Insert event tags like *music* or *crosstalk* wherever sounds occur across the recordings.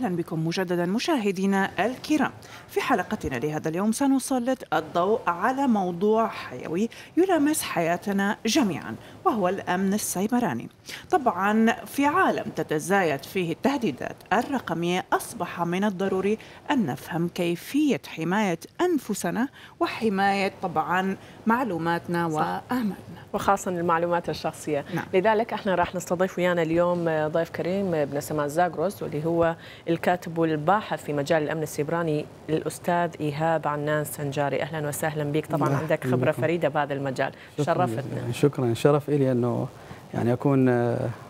أهلا بكم مجددا مشاهدينا الكرام في حلقتنا لهذا اليوم سنسلط الضوء على موضوع حيوي يلامس حياتنا جميعا وهو الأمن السيبراني طبعا في عالم تتزايد فيه التهديدات الرقمية أصبح من الضروري أن نفهم كيفية حماية أنفسنا وحماية طبعا معلوماتنا وآمالنا وخاصة المعلومات الشخصية نعم. لذلك احنا راح نستضيف ويانا اليوم ضيف كريم بن سمان زاغروس واللي هو الكاتب والباحث في مجال الأمن السيبراني الأستاذ إيهاب عنان سنجاري أهلا وسهلا بك طبعا نعم. عندك خبرة فريدة بهذا المجال شرفتنا شكرا شرف إلي أنه يعني أكون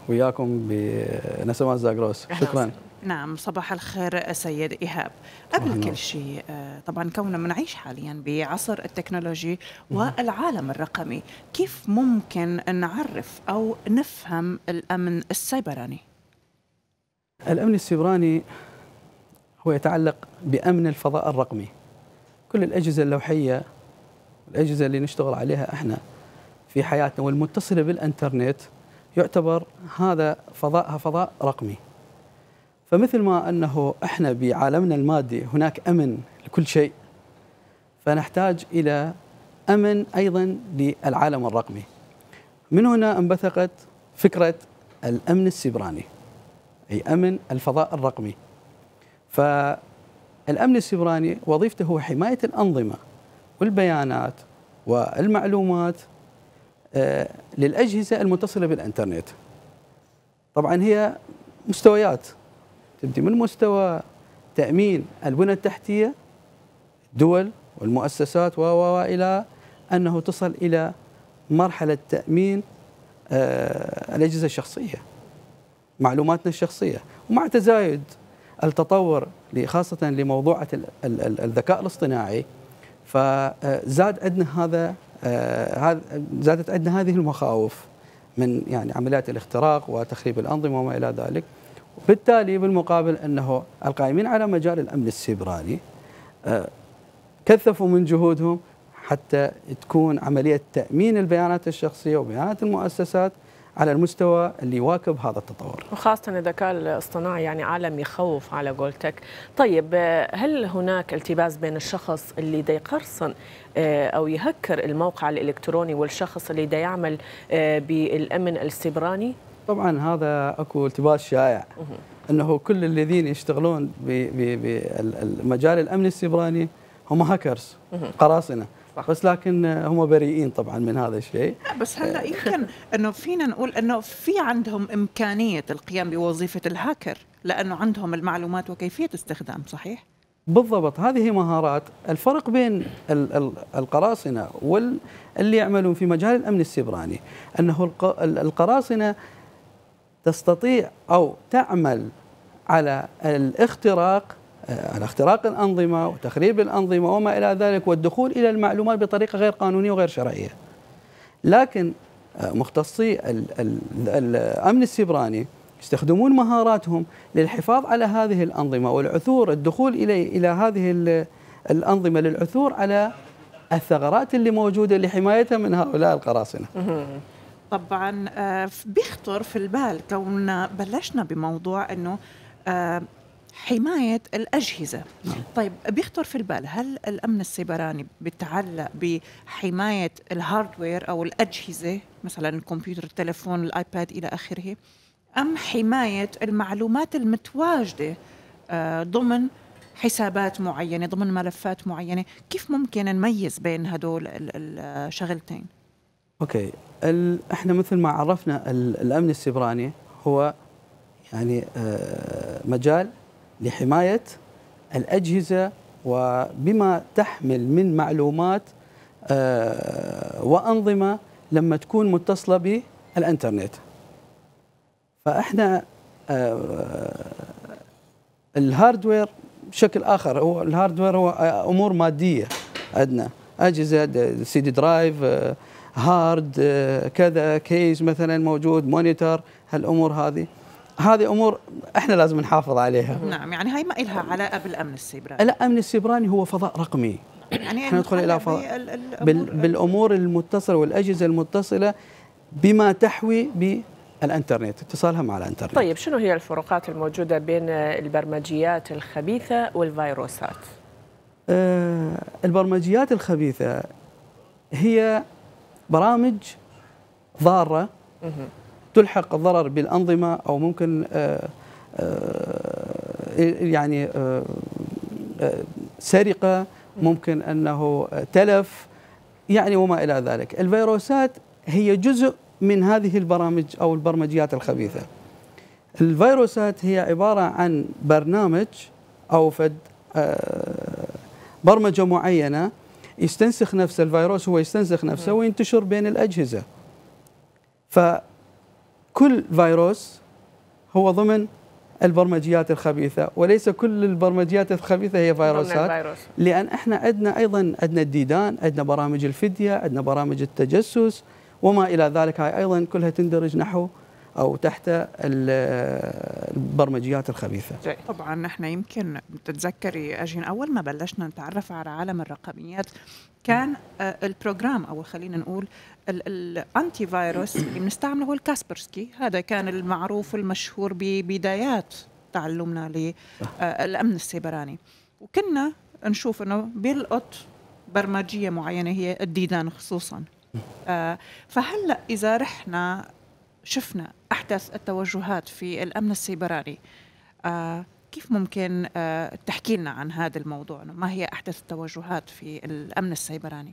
وياكم بنسمان زاغروس شكرا نعم صباح الخير سيد إيهاب قبل كل شيء آه، طبعا كوننا بنعيش حاليا بعصر التكنولوجي والعالم الرقمي كيف ممكن نعرف أو نفهم الأمن السيبراني؟ الأمن السيبراني هو يتعلق بأمن الفضاء الرقمي كل الأجهزة اللوحية الأجهزة اللي نشتغل عليها احنا في حياتنا والمتصلة بالإنترنت يعتبر هذا فضاءها فضاء رقمي فمثل ما انه احنا بعالمنا المادي هناك امن لكل شيء فنحتاج الى امن ايضا للعالم الرقمي. من هنا انبثقت فكره الامن السبراني اي امن الفضاء الرقمي. فالامن السبراني وظيفته هو حمايه الانظمه والبيانات والمعلومات آه، للاجهزه المتصله بالانترنت. طبعا هي مستويات تبدي من مستوى تامين البنى التحتيه الدول والمؤسسات و و الى انه تصل الى مرحله تامين آه، الاجهزه الشخصيه معلوماتنا الشخصيه ومع تزايد التطور خاصه لموضوع الذكاء الاصطناعي فزاد عندنا هذا آه، زادت عندنا هذه المخاوف من يعني عمليات الاختراق وتخريب الانظمه وما الى ذلك بالتالي بالمقابل أنه القائمين على مجال الأمن السيبراني آه، كثفوا من جهودهم حتى تكون عملية تأمين البيانات الشخصية وبيانات المؤسسات على المستوى اللي يواكب هذا التطور وخاصة الذكاء الاصطناعي يعني عالم يخوف على قولتك طيب آه، هل هناك التباس بين الشخص اللي دا يقرصن آه، أو يهكر الموقع الإلكتروني والشخص اللي دا يعمل بالأمن السبراني؟ طبعا هذا اكو التباس شائع انه كل الذين يشتغلون بمجال الامن السيبراني هم هاكرز قراصنه بس لكن هم بريئين طبعا من هذا الشيء بس هلا إيه. يمكن انه فينا نقول انه في عندهم امكانيه القيام بوظيفه الهاكر لانه عندهم المعلومات وكيفيه استخدام صحيح بالضبط هذه مهارات الفرق بين القراصنه واللي يعملون في مجال الامن السيبراني انه القراصنه تستطيع أو تعمل على الاختراق آه، على اختراق الأنظمة وتخريب الأنظمة وما إلى ذلك والدخول إلى المعلومات بطريقة غير قانونية وغير شرعية لكن آه، مختصي الأمن السبراني يستخدمون مهاراتهم للحفاظ على هذه الأنظمة والعثور الدخول إلى إلى هذه الأنظمة للعثور على الثغرات اللي موجودة لحمايتها من هؤلاء القراصنة طبعا آه، بيخطر في البال كوننا بلشنا بموضوع انه آه، حماية الأجهزة نعم. طيب بيخطر في البال هل الأمن السيبراني بتعلق بحماية الهاردوير أو الأجهزة مثلا الكمبيوتر التلفون الآيباد إلى آخره أم حماية المعلومات المتواجدة آه، ضمن حسابات معينة ضمن ملفات معينة كيف ممكن نميز بين هدول الشغلتين اوكي احنا مثل ما عرفنا الامن السبراني هو يعني آه، مجال لحمايه الاجهزه وبما تحمل من معلومات آه، وانظمه لما تكون متصله بالانترنت فاحنا آه، الهاردوير بشكل اخر هو الهاردوير هو امور ماديه عندنا اجهزه سي دي درايف هارد آه، كذا كيس مثلا موجود مونيتور هالامور هذه هذه امور احنا لازم نحافظ عليها نعم يعني هاي ما لها علاقه بالامن السيبراني لا الامن السيبراني هو فضاء رقمي يعني احنا ندخل الى فضاء بالامور المتصله والاجهزه المتصله بما تحوي الانترنت اتصالها مع الانترنت طيب شنو هي الفروقات الموجوده بين البرمجيات الخبيثه والفيروسات آه البرمجيات الخبيثه هي برامج ضاره تلحق الضرر بالانظمه او ممكن آه، آه، آه، يعني سرقه ممكن انه تلف يعني وما الى ذلك الفيروسات هي جزء من هذه البرامج او البرمجيات الخبيثه الفيروسات هي عباره عن برنامج او فد برمجه معينه يستنسخ نفسه الفيروس هو يستنسخ نفسه وينتشر بين الأجهزة فكل فيروس هو ضمن البرمجيات الخبيثة وليس كل البرمجيات الخبيثة هي فيروسات لأن احنا عندنا أيضا عندنا الديدان عندنا برامج الفدية عندنا برامج التجسس وما إلى ذلك هاي أيضا كلها تندرج نحو او تحت البرمجيات الخبيثه. طبعا احنا يمكن تتذكري اجين اول ما بلشنا نتعرف على عالم الرقميات كان آه، البروجرام او خلينا نقول الانتي فايروس اللي بنستعمله هو الكاسبرسكي هذا كان المعروف المشهور ببدايات تعلمنا للامن آه، السيبراني وكنا نشوف انه بيلقط برمجيه معينه هي الديدان خصوصا آه، فهلا اذا رحنا شفنا احدث التوجهات في الامن السيبراني آه، كيف ممكن آه، تحكي لنا عن هذا الموضوع ما هي احدث التوجهات في الامن السيبراني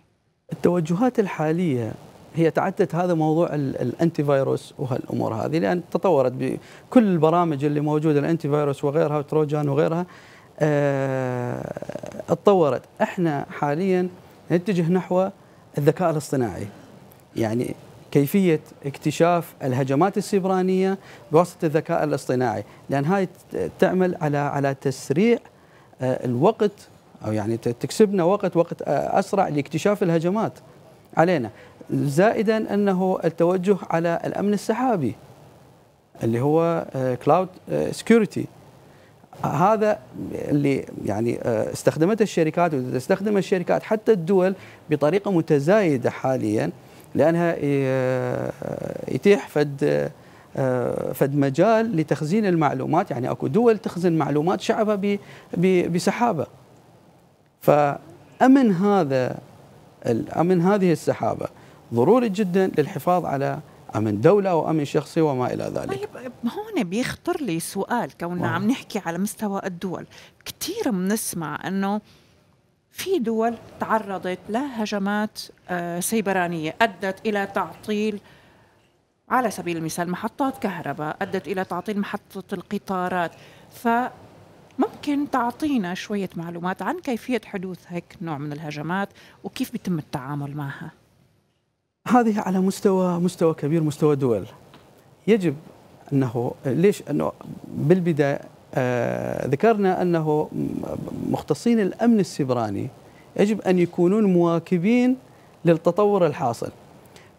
التوجهات الحاليه هي تعدت هذا موضوع الانتي فايروس وهالامور هذه لان تطورت بكل البرامج اللي موجوده الانتي فايروس وغيرها وتروجان وغيرها تطورت آه، اتطورت احنا حاليا نتجه نحو الذكاء الاصطناعي يعني كيفية اكتشاف الهجمات السبرانية بواسطة الذكاء الاصطناعي لأن هاي تعمل على على تسريع آه، الوقت أو يعني تكسبنا وقت وقت آه، أسرع لاكتشاف الهجمات علينا زائدا أنه التوجه على الأمن السحابي اللي هو كلاود آه، سكيورتي هذا اللي يعني استخدمته الشركات وتستخدم الشركات حتى الدول بطريقه متزايده حاليا لانها آه، يتيح فد آه، فد مجال لتخزين المعلومات يعني اكو دول تخزن معلومات شعبها بسحابه فامن هذا امن هذه السحابه ضروري جدا للحفاظ على امن دوله وامن شخصي وما الى ذلك طيب هون بيخطر لي سؤال كوننا آه. عم نحكي على مستوى الدول كثير بنسمع انه في دول تعرضت لهجمات آه، سيبرانية أدت إلى تعطيل على سبيل المثال محطات كهرباء أدت إلى تعطيل محطة القطارات فممكن تعطينا شوية معلومات عن كيفية حدوث هيك نوع من الهجمات وكيف بيتم التعامل معها هذه على مستوى مستوى كبير مستوى دول يجب انه ليش انه بالبدايه آه، ذكرنا أنه مختصين الأمن السبراني يجب أن يكونون مواكبين للتطور الحاصل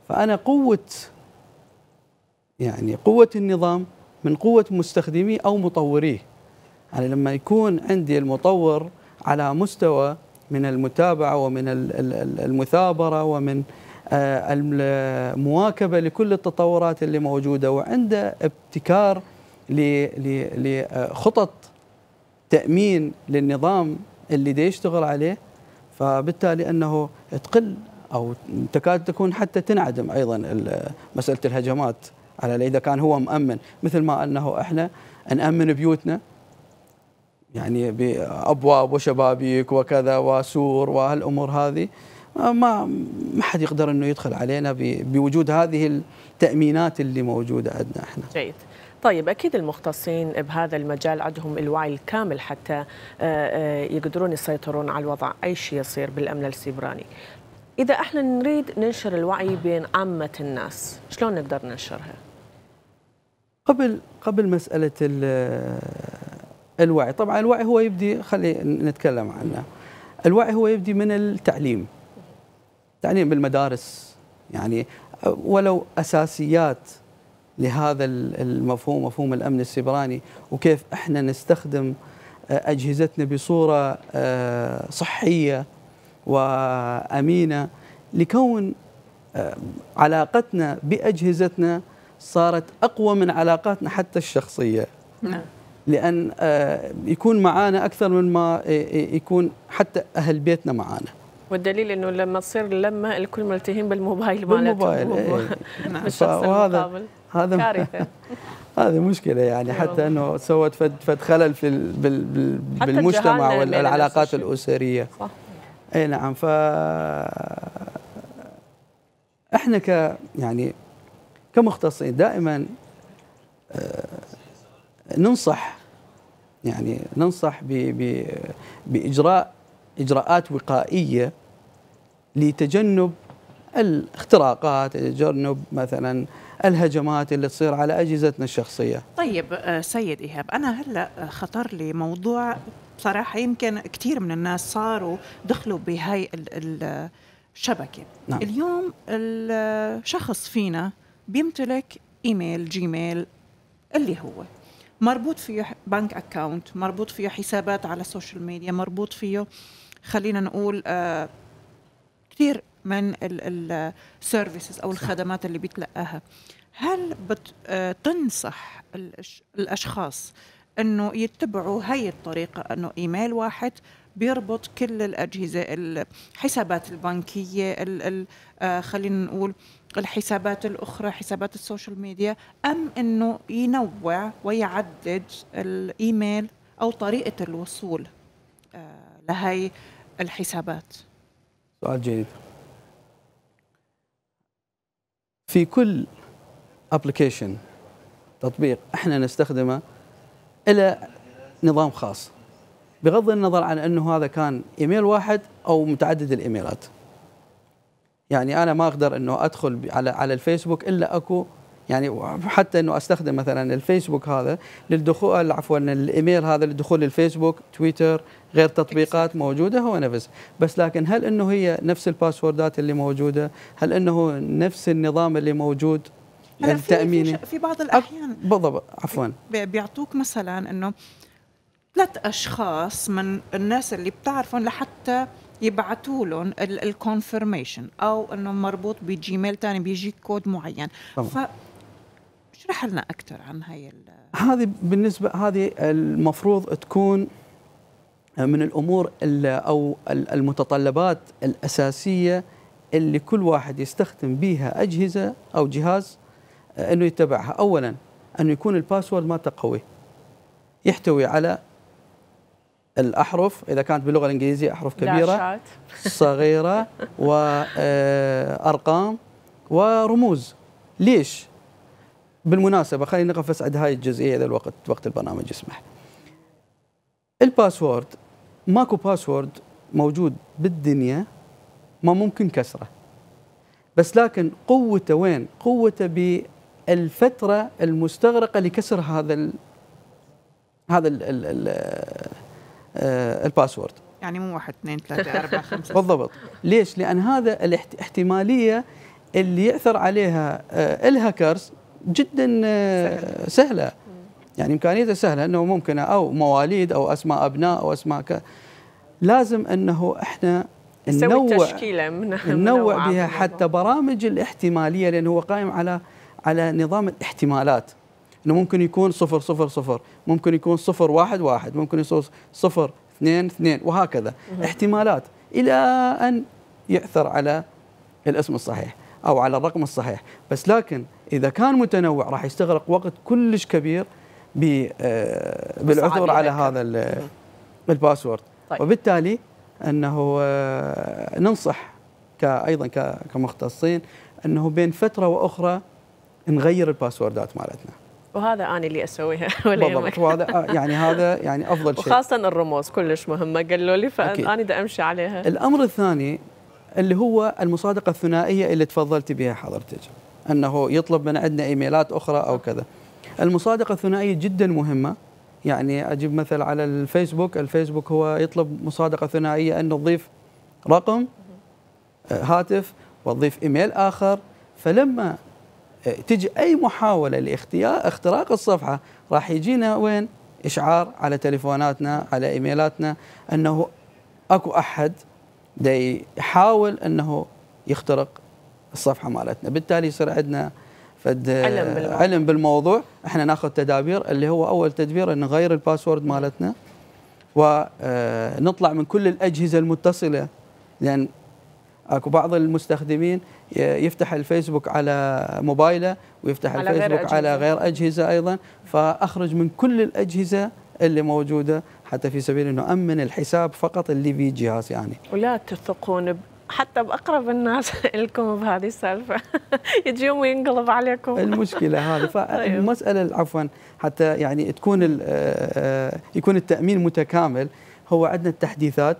فأنا قوة يعني قوة النظام من قوة مستخدميه أو مطوريه يعني لما يكون عندي المطور على مستوى من المتابعة ومن المثابرة ومن آه، المواكبة لكل التطورات اللي موجودة وعنده ابتكار لخطط تامين للنظام اللي دي يشتغل عليه فبالتالي انه تقل او تكاد تكون حتى تنعدم ايضا مساله الهجمات على اذا كان هو مامن مثل ما انه احنا نامن بيوتنا يعني بابواب وشبابيك وكذا وسور وهالامور هذه ما ما حد يقدر انه يدخل علينا بوجود هذه التامينات اللي موجوده عندنا احنا. جيد. طيب أكيد المختصين بهذا المجال عندهم الوعي الكامل حتى آه، آه، يقدرون يسيطرون على الوضع أي شيء يصير بالأمن السيبراني إذا احنا نريد ننشر الوعي بين عامة الناس شلون نقدر ننشرها؟ قبل قبل مسألة آه، الوعي طبعا الوعي هو يبدي خلي نتكلم عنه الوعي هو يبدي من التعليم تعليم بالمدارس يعني ولو أساسيات لهذا المفهوم مفهوم الامن السيبراني وكيف احنا نستخدم آه، اجهزتنا بصوره آه، صحيه وامينه لكون آه، علاقتنا باجهزتنا صارت اقوى من علاقاتنا حتى الشخصيه نعم لان يكون معانا اكثر من ما يكون حتى اهل بيتنا معانا والدليل انه لما تصير لما الكل ملتهين بالموبايل مالتهم بالموبايل إيه. مش *laughs* شخص المقابل هذا كارثه *laughs* هذه مشكله يعني أيوة، حتى انه سوت فد خلل في بال بال بالمجتمع والعلاقات الاسريه صح اي نعم ف احنا ك يعني كمختصين دائما آه، ننصح يعني ننصح ب ب باجراء اجراءات وقائيه لتجنب الاختراقات جرنب مثلا الهجمات اللي تصير على اجهزتنا الشخصيه. طيب آه، سيد ايهاب انا هلا خطر لي موضوع بصراحه يمكن كثير من الناس صاروا دخلوا بهاي الشبكه. نعم. اليوم الشخص فينا بيمتلك ايميل جيميل اللي هو مربوط فيه بنك اكاونت، مربوط فيه حسابات على السوشيال ميديا، مربوط فيه خلينا نقول آه، كثير من السيرفيسز او الخدمات اللي بيتلقاها هل بتنصح آه، الاشخاص انه يتبعوا هي الطريقه انه ايميل واحد بيربط كل الاجهزه الحسابات البنكيه آه، خلينا نقول الحسابات الاخرى حسابات السوشيال ميديا ام انه ينوع ويعدد الايميل او طريقه الوصول آه، لهي الحسابات سؤال جيد في كل ابلكيشن تطبيق احنا نستخدمه الى نظام خاص بغض النظر عن انه هذا كان ايميل واحد او متعدد الايميلات يعني انا ما اقدر انه ادخل على على الفيسبوك الا اكو يعني حتى انه استخدم مثلا الفيسبوك هذا للدخول عفوا الايميل هذا للدخول للفيسبوك تويتر غير تطبيقات موجوده هو نفس بس لكن هل انه هي نفس الباسوردات اللي موجوده هل انه نفس النظام اللي موجود التاميني في, بعض الاحيان بالضبط عفوا بيعطوك مثلا انه ثلاث اشخاص من الناس اللي بتعرفهم لحتى يبعثوا لهم الكونفرميشن او انه مربوط بجيميل ثاني بيجيك كود معين طبعا. اشرح لنا اكثر عن هاي هذه بالنسبه هذه المفروض تكون من الامور او المتطلبات الاساسيه اللي كل واحد يستخدم بها اجهزه او جهاز آه، انه يتبعها اولا انه يكون الباسورد مالته قوي يحتوي على الاحرف اذا كانت باللغه الانجليزيه احرف كبيره صغيره وارقام آه، ورموز ليش بالمناسبه خلينا نقف بس عند هاي الجزئيه اذا الوقت وقت البرنامج يسمح. الباسورد ماكو باسورد موجود بالدنيا ما ممكن كسره. بس لكن قوته وين؟ قوته بالفتره المستغرقه لكسر هذا الـ هذا الـ الـ الـ آه، الباسورد. يعني مو واحد اثنين ثلاثة أربعة *laughs* خمسة بالضبط ليش؟ لأن هذا الاحتمالية اللي يعثر عليها آه، الهاكرز جدا آه، سهلة, يعني إمكانيته سهلة أنه ممكن أو مواليد أو أسماء أبناء أو أسماء ك... لازم أنه إحنا ننوع تشكيلة ننوع بها حتى برامج الاحتمالية لأنه هو قائم على على نظام الاحتمالات انه ممكن يكون صفر صفر صفر ممكن يكون صفر واحد واحد ممكن يكون صفر اثنين اثنين وهكذا احتمالات الى ان يعثر على الاسم الصحيح او على الرقم الصحيح بس لكن اذا كان متنوع راح يستغرق وقت كلش كبير آه، بالعثور على هذا الباسورد طيب. وبالتالي انه آه، ننصح كايضا كمختصين انه بين فتره واخرى نغير الباسوردات مالتنا وهذا انا اللي اسويها *laughs* ولا بالضبط وهذا آه، يعني هذا يعني افضل شيء وخاصه الرموز كلش مهمه قالوا لي فانا دا امشي عليها الامر الثاني اللي هو المصادقه الثنائيه اللي تفضلتي بها حضرتك انه يطلب من عندنا ايميلات اخرى او كذا المصادقه الثنائيه جدا مهمه يعني اجيب مثل على الفيسبوك الفيسبوك هو يطلب مصادقه ثنائيه ان نضيف رقم هاتف وتضيف ايميل اخر فلما تجي اي محاوله لاختيار اختراق الصفحه راح يجينا وين اشعار على تليفوناتنا على ايميلاتنا انه اكو احد يحاول انه يخترق الصفحه مالتنا بالتالي يصير عندنا فد علم بالموضوع. علم بالموضوع احنا ناخذ تدابير اللي هو اول تدبير ان نغير الباسورد مالتنا ونطلع آه، من كل الاجهزه المتصله لان اكو بعض المستخدمين يفتح الفيسبوك على موبايله ويفتح على الفيسبوك غير على غير اجهزه ايضا فاخرج من كل الاجهزه اللي موجوده حتى في سبيل انه امن الحساب فقط اللي في جهاز يعني ولا تثقون حتى باقرب الناس *laughs* لكم بهذه السالفه *laughs* يجيهم وينقلب عليكم المشكله هذه *laughs* فالمساله أيوه. عفوا حتى يعني تكون آه، آه، يكون التامين متكامل هو عندنا التحديثات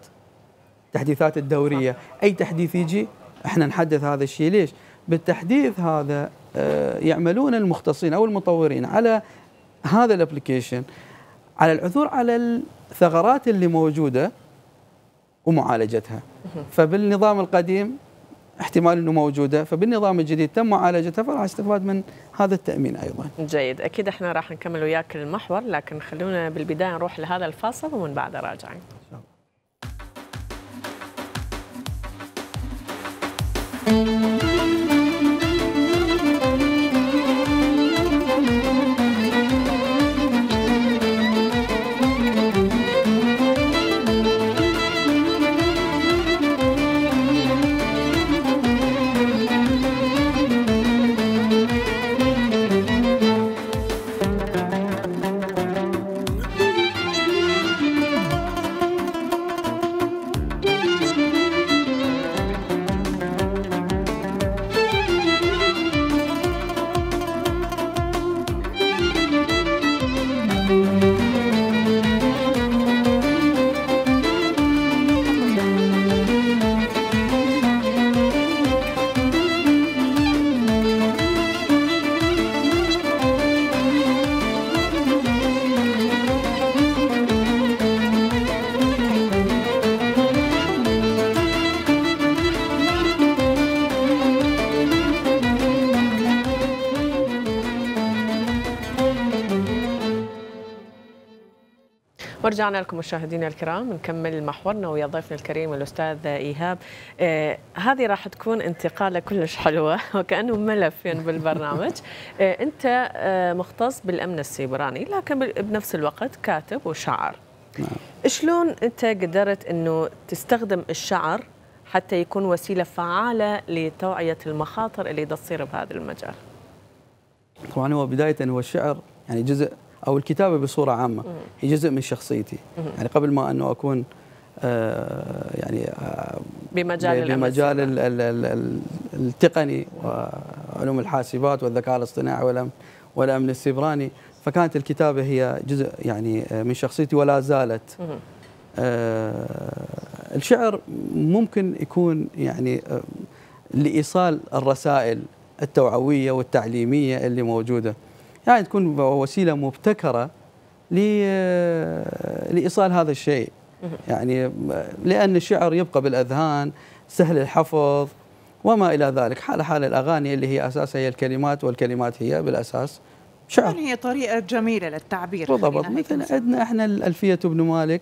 التحديثات الدوريه اي تحديث يجي احنا نحدث هذا الشيء ليش بالتحديث هذا آه، يعملون المختصين او المطورين على هذا الابلكيشن على العثور على الثغرات اللي موجوده ومعالجتها فبالنظام القديم احتمال انه موجوده فبالنظام الجديد تم معالجتها فراح استفاد من هذا التامين ايضا. جيد، اكيد احنا راح نكمل وياك المحور لكن خلونا بالبدايه نروح لهذا الفاصل ومن بعده راجعين. thank you رجعنا لكم مشاهدينا الكرام نكمل محورنا ويا ضيفنا الكريم الاستاذ ايهاب آه هذه راح تكون انتقاله كلش حلوه *laughs* وكانه ملف يعني بالبرنامج آه انت آه مختص بالامن السيبراني لكن بنفس الوقت كاتب وشاعر نعم. شلون انت قدرت انه تستخدم الشعر حتى يكون وسيله فعاله لتوعيه المخاطر اللي تصير بهذا المجال طبعا هو بدايه هو الشعر يعني جزء او الكتابه بصوره عامه هي جزء من شخصيتي يعني قبل ما انه اكون آه، يعني آه، بمجال بمجال التقني وعلوم الحاسبات والذكاء الاصطناعي والامن والامن السيبراني فكانت الكتابه هي جزء يعني آه، من شخصيتي ولا زالت الشعر ممكن يكون يعني لايصال الرسائل التوعويه والتعليميه اللي موجوده يعني تكون وسيله مبتكره لايصال هذا الشيء يعني لان الشعر يبقى بالاذهان سهل الحفظ وما الى ذلك حال حال الاغاني اللي هي اساسها هي الكلمات والكلمات هي بالاساس شعر يعني هي طريقه جميله للتعبير بالضبط مثلا عندنا احنا الالفيه ابن مالك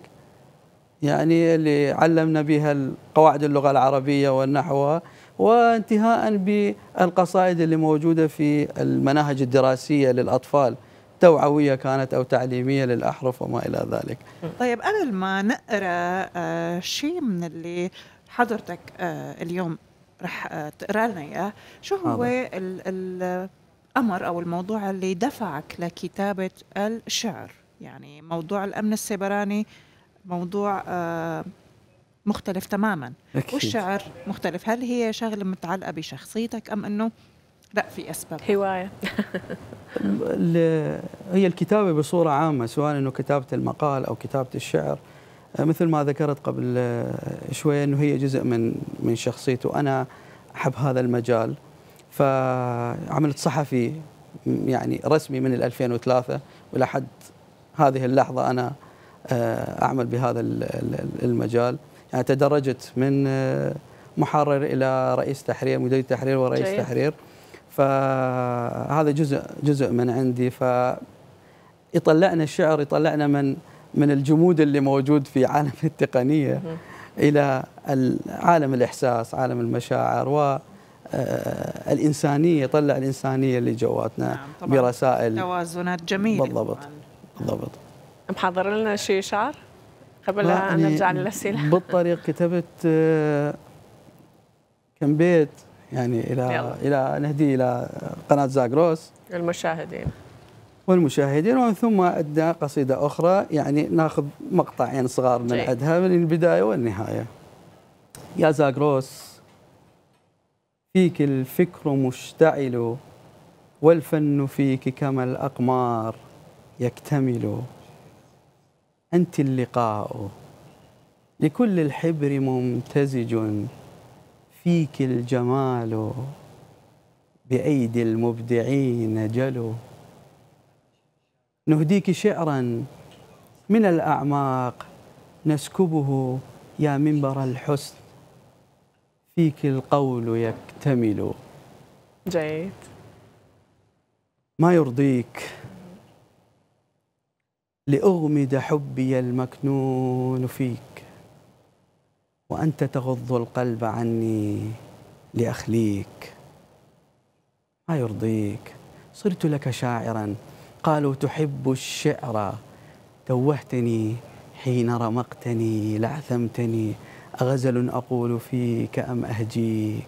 يعني اللي علمنا بها قواعد اللغه العربيه والنحو وانتهاء بالقصائد اللي موجودة في المناهج الدراسية للأطفال توعويه كانت او تعليميه للاحرف وما الى ذلك. طيب قبل ما نقرا آه، شيء من اللي حضرتك آه، اليوم رح آه، تقرا لنا اياه، شو هو الامر او الموضوع اللي دفعك لكتابه الشعر؟ يعني موضوع الامن السيبراني موضوع مختلف تماما أكيد. والشعر مختلف هل هي شغله متعلقه بشخصيتك ام انه لا في اسباب هوايه *laughs* هي الكتابه بصوره عامه سواء انه كتابه المقال او كتابه الشعر مثل ما ذكرت قبل شويه انه هي جزء من من شخصيتي وانا احب هذا المجال فعملت صحفي يعني رسمي من 2003 ولحد هذه اللحظه انا آه، اعمل بهذا المجال يعني تدرجت من آه، محرر الى رئيس تحرير مدير تحرير ورئيس جيد. تحرير فهذا جزء جزء من عندي ف يطلعنا الشعر يطلعنا من من الجمود اللي موجود في عالم *laughs* التقنيه الى عالم الاحساس عالم المشاعر و آه، الانسانيه طلع الانسانيه اللي جواتنا نعم طبعا برسائل توازنات جميله بالضبط بالضبط محضر لنا شيء شعر قبل أن نرجع للأسئلة *laughs* بالطريق كتبت آه، كم بيت يعني إلى يلا. إلى نهدي إلى قناة زاغروس المشاهدين والمشاهدين ومن ثم أدنا قصيدة أخرى يعني ناخذ مقطعين يعني صغار من عدها من البداية والنهاية يا زاغروس فيك الفكر مشتعل والفن فيك كما الأقمار يكتمل أنت اللقاء لكل الحبر ممتزج فيك الجمال بأيدي المبدعين جلو نهديك شعرا من الأعماق نسكبه يا منبر الحسن فيك القول يكتمل جيد ما يرضيك لأغمد حبي المكنون فيك وأنت تغض القلب عني لأخليك ما يرضيك صرت لك شاعرا قالوا تحب الشعر توهتني حين رمقتني لعثمتني أغزل أقول فيك أم أهجيك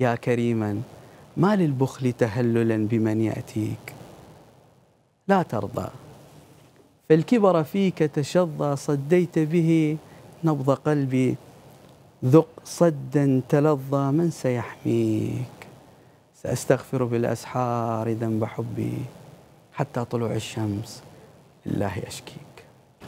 يا كريما ما للبخل تهللا بمن يأتيك لا ترضى فالكبر فيك تشظى صديت به نبض قلبي ذق صدا تلظى من سيحميك سأستغفر بالأسحار ذنب حبي حتى طلوع الشمس لله أشكيك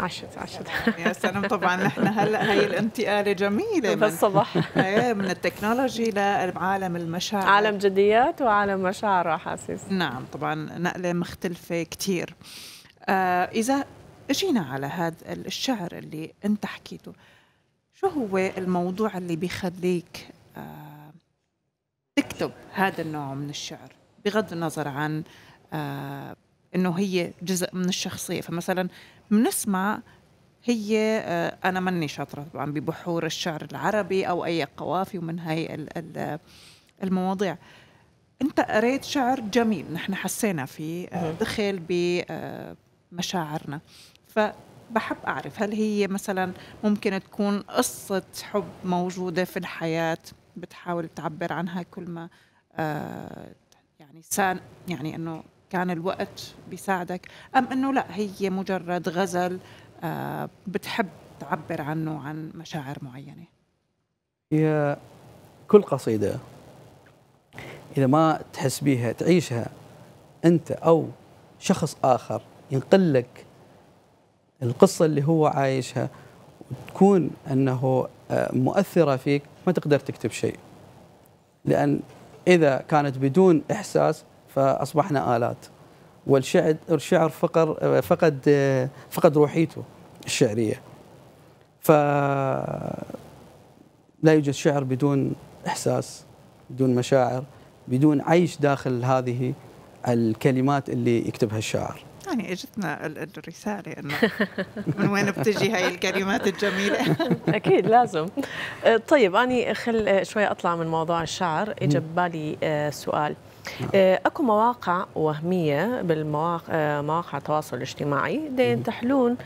عشت عشت يا سلام طبعا نحن هلا هي الانتقاله جميله من الصبح إيه، من التكنولوجي لعالم المشاعر عالم جديات وعالم مشاعر واحاسيس نعم طبعا نقله مختلفه كثير آه، إذا اجينا على هذا الشعر اللي أنت حكيته شو هو الموضوع اللي بيخليك آه، تكتب هذا النوع من الشعر بغض النظر عن آه، انه هي جزء من الشخصيه فمثلا بنسمع هي انا ماني شاطره طبعا ببحور الشعر العربي او اي قوافي ومن هاي المواضيع انت قريت شعر جميل نحن حسينا فيه دخل ب مشاعرنا فبحب أعرف هل هي مثلا ممكن تكون قصة حب موجودة في الحياة بتحاول تعبر عنها كل ما آه يعني سان يعني انه كان الوقت بيساعدك ام انه لا هي مجرد غزل آه بتحب تعبر عنه عن مشاعر معينه هي كل قصيده اذا ما تحس بيها تعيشها انت او شخص اخر ينقل لك القصة اللي هو عايشها وتكون أنه آه، مؤثرة فيك ما تقدر تكتب شيء لأن إذا كانت بدون إحساس فأصبحنا آلات والشعر الشعر فقر آه، فقد آه، فقد روحيته الشعرية ف لا يوجد شعر بدون إحساس بدون مشاعر بدون عيش داخل هذه الكلمات اللي يكتبها الشاعر يعني اجتنا الرساله انه من وين بتجي هاي الكلمات الجميله *laughs* اكيد لازم آه، طيب اني خل شوي اطلع من موضوع الشعر اجى ببالي آه، سؤال نعم. آه، اكو مواقع وهميه بالمواقع مواقع التواصل الاجتماعي ينتحلون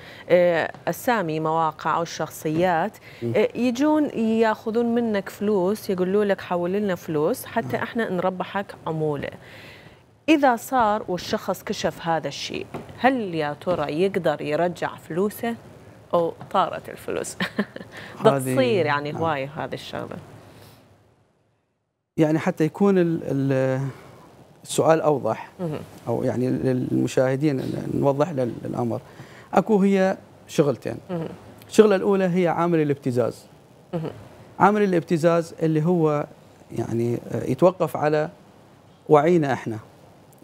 اسامي مواقع او الشخصيات يجون ياخذون منك فلوس يقولوا لك حول لنا فلوس حتى احنا نربحك عموله إذا صار والشخص كشف هذا الشيء هل يا ترى يقدر يرجع فلوسه أو طارت الفلوس *laughs* بتصير يعني نعم. هواية هذه الشغلة يعني حتى يكون الـ الـ السؤال أوضح أو يعني للمشاهدين نوضح للأمر أكو هي شغلتين الشغلة الأولى هي عامل الابتزاز عامل الابتزاز اللي هو يعني آه، يتوقف على وعينا احنا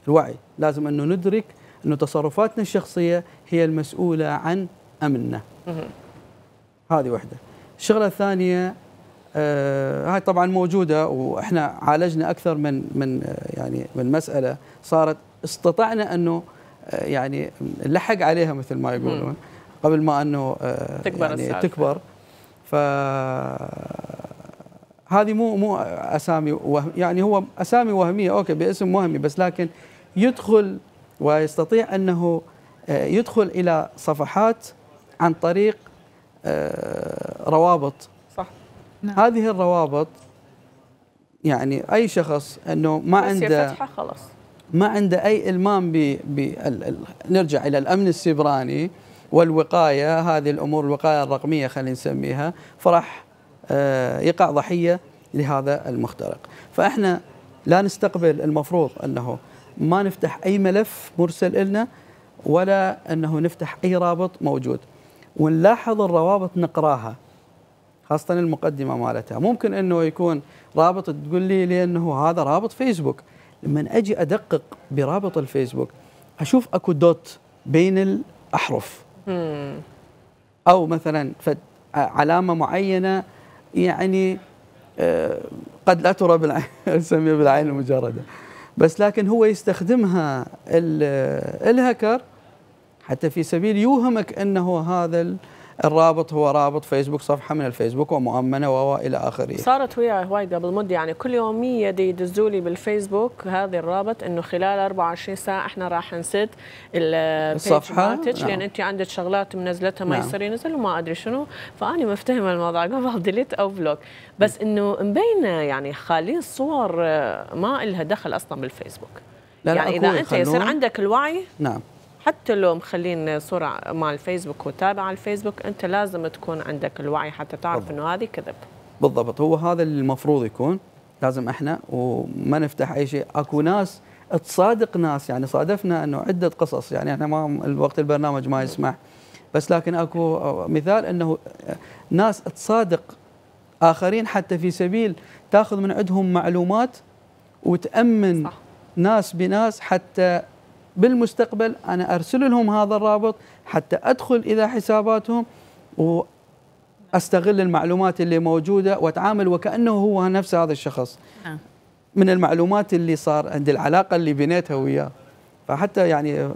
الوعي لازم أنه ندرك أنه تصرفاتنا الشخصية هي المسؤولة عن أمننا هذه واحدة الشغلة الثانية آه هاي طبعا موجودة وإحنا عالجنا أكثر من من آه، يعني من مسألة صارت استطعنا أنه آه، يعني نلحق عليها مثل ما يقولون قبل ما أنه آه تكبر يعني تكبر ف هذه مو مو اسامي وهم يعني هو اسامي وهميه اوكي باسم وهمي بس لكن يدخل ويستطيع أنه آه، يدخل إلى صفحات عن طريق آه، روابط صح نعم. هذه الروابط يعني أي شخص أنه ما عنده خلاص ما عنده أي إلمام ب نرجع إلى الأمن السيبراني والوقاية هذه الأمور الوقاية الرقمية خلينا نسميها فراح آه، يقع ضحية لهذا المخترق فإحنا لا نستقبل المفروض أنه ما نفتح أي ملف مرسل إلنا ولا أنه نفتح أي رابط موجود ونلاحظ الروابط نقراها خاصة المقدمة مالتها ممكن أنه يكون رابط تقول لي لأنه هذا رابط فيسبوك لما أجي أدقق برابط الفيسبوك أشوف أكو دوت بين الأحرف أو مثلا علامة معينة يعني آه، قد لا ترى بالعين *laughs* بالعين المجرده بس لكن هو يستخدمها الهكر حتى في سبيل يوهمك انه هذا الرابط هو رابط فيسبوك صفحه من الفيسبوك ومؤمنه والى اخره صارت وياي هواي قبل مده يعني كل يوميه يدزوا لي بالفيسبوك هذا الرابط انه خلال 24 ساعه احنا راح نسد الصفحه مالتك نعم. لان انت عندك شغلات منزلتها ما نعم. يصير ينزل وما ادري شنو فاني مفتهمه الموضوع *laughs* قبل ديليت او بلوك بس انه مبينه يعني خالي الصور ما لها دخل اصلا بالفيسبوك لا يعني لا اذا انت يصير عندك الوعي نعم حتى لو مخلين صورة مع الفيسبوك وتابع على الفيسبوك أنت لازم تكون عندك الوعي حتى تعرف أنه هذه كذب بالضبط هو هذا اللي المفروض يكون لازم احنا وما نفتح اي شيء اكو ناس تصادق ناس يعني صادفنا انه عده قصص يعني احنا ما الوقت البرنامج ما يسمح بس لكن اكو مثال انه ناس تصادق اخرين حتى في سبيل تاخذ من عندهم معلومات وتامن صح. ناس بناس حتى بالمستقبل أنا أرسل لهم هذا الرابط حتى أدخل إلى حساباتهم وأستغل المعلومات اللي موجودة وأتعامل وكأنه هو نفس هذا الشخص نعم. من المعلومات اللي صار عند العلاقة اللي بنيتها وياه فحتى يعني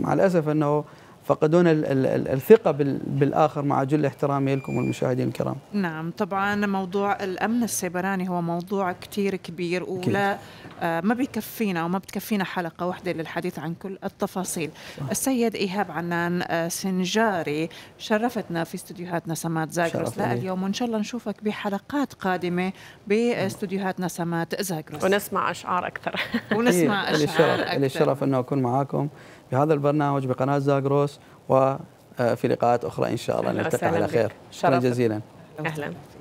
مع الأسف أنه فقدون الثقة بالآخر مع جل احترامي لكم والمشاهدين الكرام نعم طبعا موضوع الأمن السيبراني هو موضوع كتير كبير ولا آه، ما بيكفينا وما بتكفينا حلقة واحدة للحديث عن كل التفاصيل صح. السيد إيهاب عنان آه، سنجاري شرفتنا في نسمات سمات زاغرس اليوم وإن شاء الله نشوفك بحلقات قادمة باستديوهات نسمات زاكروس ونسمع أشعار أكثر ونسمع إيه، أشعار أكثر الشرف أنه أكون معاكم في هذا البرنامج بقناه زاغروس وفي آه، لقاءات اخرى ان شاء الله نلتقي على خير شكرا جزيلا اهلا